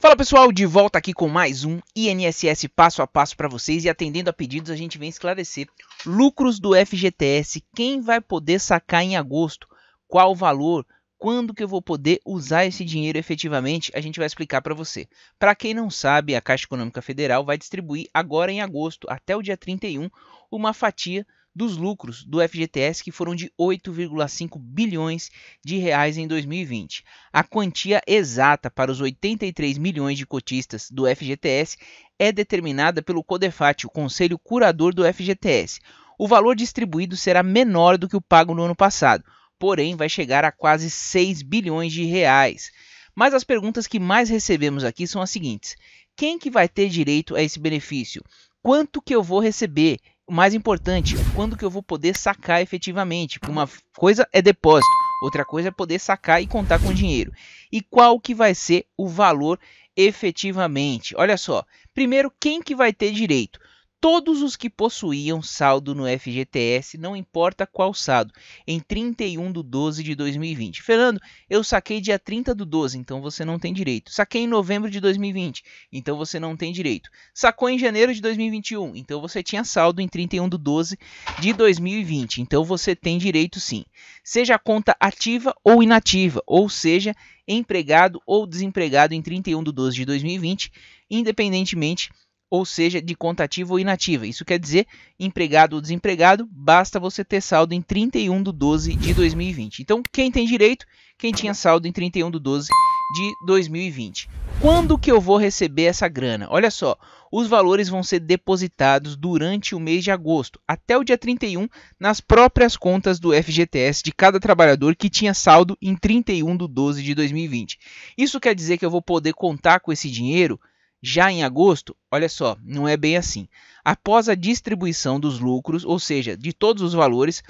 Fala pessoal, de volta aqui com mais um INSS passo a passo para vocês e atendendo a pedidos a gente vem esclarecer lucros do FGTS, quem vai poder sacar em agosto, qual o valor, quando que eu vou poder usar esse dinheiro efetivamente, a gente vai explicar para você. Para quem não sabe, a Caixa Econômica Federal vai distribuir agora em agosto, até o dia 31, uma fatia dos lucros do FGTS que foram de 8,5 bilhões de reais em 2020. A quantia exata para os 83 milhões de cotistas do FGTS é determinada pelo Codefat, o conselho curador do FGTS. O valor distribuído será menor do que o pago no ano passado, porém vai chegar a quase 6 bilhões de reais. Mas as perguntas que mais recebemos aqui são as seguintes: quem que vai ter direito a esse benefício? Quanto que eu vou receber? o mais importante, quando que eu vou poder sacar efetivamente? Uma coisa é depósito, outra coisa é poder sacar e contar com dinheiro. E qual que vai ser o valor efetivamente? Olha só, primeiro quem que vai ter direito? todos os que possuíam saldo no FGTS, não importa qual saldo, em 31 de 12 de 2020. Fernando, eu saquei dia 30 do 12, então você não tem direito. Saquei em novembro de 2020, então você não tem direito. Sacou em janeiro de 2021, então você tinha saldo em 31 do 12 de 2020, então você tem direito sim. Seja conta ativa ou inativa, ou seja, empregado ou desempregado em 31 de 12 de 2020, independentemente ou seja, de contativo ou inativa. Isso quer dizer, empregado ou desempregado, basta você ter saldo em 31 de 12 de 2020. Então, quem tem direito? Quem tinha saldo em 31 de 12 de 2020. Quando que eu vou receber essa grana? Olha só, os valores vão ser depositados durante o mês de agosto, até o dia 31, nas próprias contas do FGTS de cada trabalhador que tinha saldo em 31 de 12 de 2020. Isso quer dizer que eu vou poder contar com esse dinheiro já em agosto, olha só, não é bem assim. Após a distribuição dos lucros, ou seja, de todos os valores,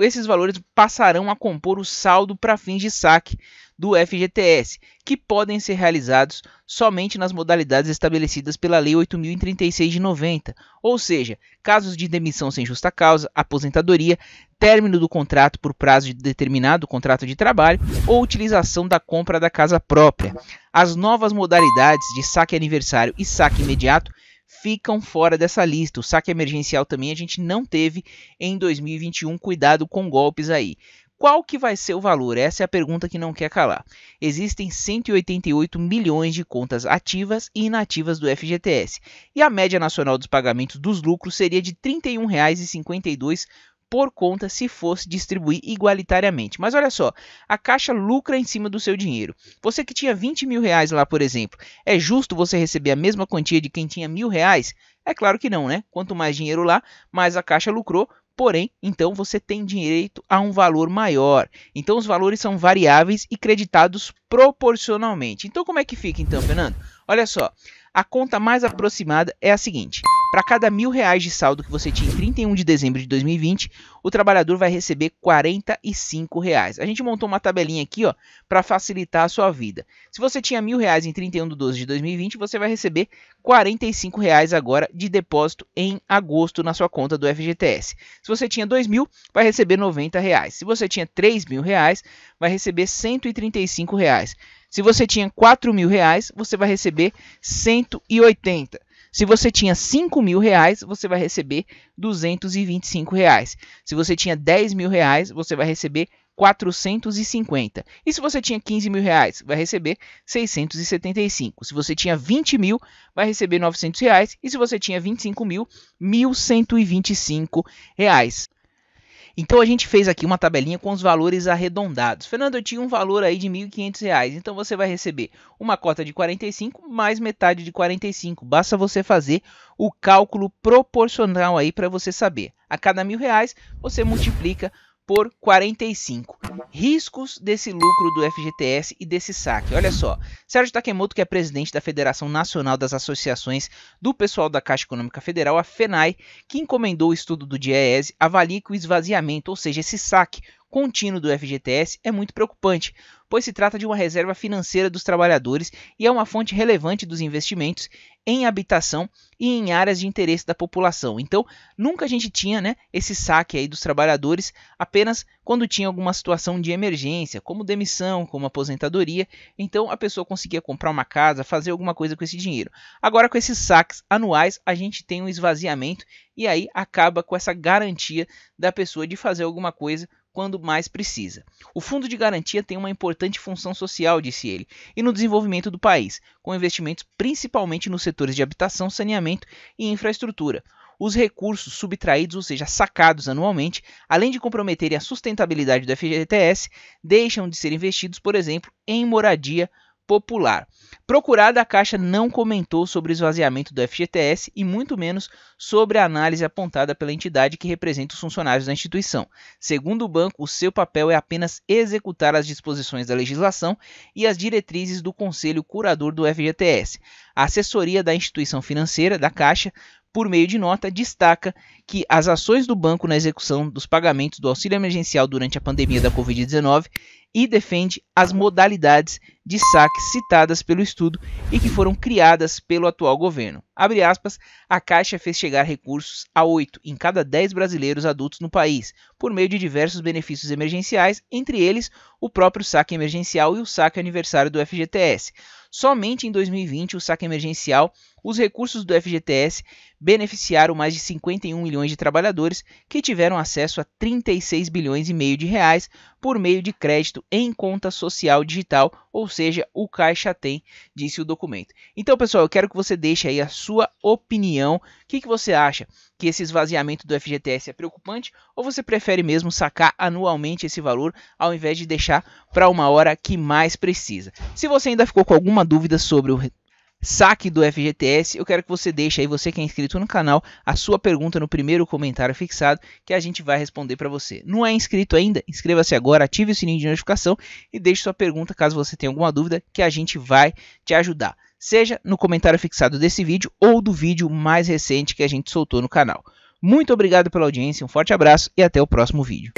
esses valores passarão a compor o saldo para fins de saque do FGTS, que podem ser realizados somente nas modalidades estabelecidas pela Lei 8.036 de 90, ou seja, casos de demissão sem justa causa, aposentadoria, término do contrato por prazo de determinado contrato de trabalho ou utilização da compra da casa própria. As novas modalidades de saque aniversário e saque imediato ficam fora dessa lista. O saque emergencial também a gente não teve em 2021. Cuidado com golpes aí. Qual que vai ser o valor? Essa é a pergunta que não quer calar. Existem 188 milhões de contas ativas e inativas do FGTS, e a média nacional dos pagamentos dos lucros seria de R$ 31,52 por conta se fosse distribuir igualitariamente. Mas olha só, a Caixa lucra em cima do seu dinheiro. Você que tinha 20 mil reais lá, por exemplo, é justo você receber a mesma quantia de quem tinha mil reais? É claro que não, né? Quanto mais dinheiro lá, mais a Caixa lucrou, porém, então você tem direito a um valor maior. Então os valores são variáveis e creditados proporcionalmente. Então como é que fica então, Fernando? Olha só, a conta mais aproximada é a seguinte: para cada mil reais de saldo que você tinha em 31 de dezembro de 2020, o trabalhador vai receber 45 reais. A gente montou uma tabelinha aqui ó, para facilitar a sua vida. Se você tinha mil reais em 31 de 12 de 2020, você vai receber 45 reais agora de depósito em agosto na sua conta do FGTS. Se você tinha dois mil, vai receber 90 reais. Se você tinha três mil reais, vai receber 135 reais. Se você tinha quatro mil reais, você vai receber 180. Se você tinha 5 mil reais, você vai receber 225 reais. Se você tinha 10 mil reais, você vai receber 450. E se você tinha 15 mil reais, vai receber 675. Se você tinha 20 mil, vai receber 900 reais. E se você tinha 25 mil, 1.125 reais. Então a gente fez aqui uma tabelinha com os valores arredondados. Fernando, eu tinha um valor aí de R$ 1.500, então você vai receber uma cota de 45 mais metade de 45. Basta você fazer o cálculo proporcional aí para você saber. A cada mil reais você multiplica por 45. Riscos desse lucro do FGTS e desse saque. Olha só, Sérgio Takemoto, que é presidente da Federação Nacional das Associações do Pessoal da Caixa Econômica Federal, a FENAI, que encomendou o estudo do DIEESE, avalia que o esvaziamento, ou seja, esse saque contínuo do FGTS, é muito preocupante, pois se trata de uma reserva financeira dos trabalhadores e é uma fonte relevante dos investimentos em habitação e em áreas de interesse da população. Então, nunca a gente tinha né, esse saque aí dos trabalhadores apenas quando tinha alguma situação de emergência, como demissão, como aposentadoria. Então, a pessoa conseguia comprar uma casa, fazer alguma coisa com esse dinheiro. Agora, com esses saques anuais, a gente tem um esvaziamento e aí acaba com essa garantia da pessoa de fazer alguma coisa quando mais precisa. O fundo de garantia tem uma importância importante função social, disse ele, e no desenvolvimento do país, com investimentos principalmente nos setores de habitação, saneamento e infraestrutura. Os recursos subtraídos, ou seja, sacados anualmente, além de comprometerem a sustentabilidade do FGTS, deixam de ser investidos, por exemplo, em moradia Popular. Procurada, a Caixa não comentou sobre o esvaziamento do FGTS e muito menos sobre a análise apontada pela entidade que representa os funcionários da instituição. Segundo o banco, o seu papel é apenas executar as disposições da legislação e as diretrizes do Conselho Curador do FGTS. A assessoria da instituição financeira da Caixa por meio de nota, destaca que as ações do banco na execução dos pagamentos do auxílio emergencial durante a pandemia da Covid-19 e defende as modalidades de saque citadas pelo estudo e que foram criadas pelo atual governo. Abre aspas, a Caixa fez chegar recursos a 8 em cada 10 brasileiros adultos no país, por meio de diversos benefícios emergenciais, entre eles o próprio saque emergencial e o saque aniversário do FGTS. Somente em 2020 o saque emergencial os recursos do FGTS beneficiaram mais de 51 milhões de trabalhadores que tiveram acesso a 36 bilhões e meio de reais por meio de crédito em conta social digital, ou seja, o Caixa tem, disse o documento. Então, pessoal, eu quero que você deixe aí a sua opinião. O que, que você acha? Que esse esvaziamento do FGTS é preocupante ou você prefere mesmo sacar anualmente esse valor ao invés de deixar para uma hora que mais precisa? Se você ainda ficou com alguma dúvida sobre o saque do FGTS, eu quero que você deixe aí, você que é inscrito no canal, a sua pergunta no primeiro comentário fixado que a gente vai responder para você. Não é inscrito ainda? Inscreva-se agora, ative o sininho de notificação e deixe sua pergunta caso você tenha alguma dúvida que a gente vai te ajudar. Seja no comentário fixado desse vídeo ou do vídeo mais recente que a gente soltou no canal. Muito obrigado pela audiência, um forte abraço e até o próximo vídeo.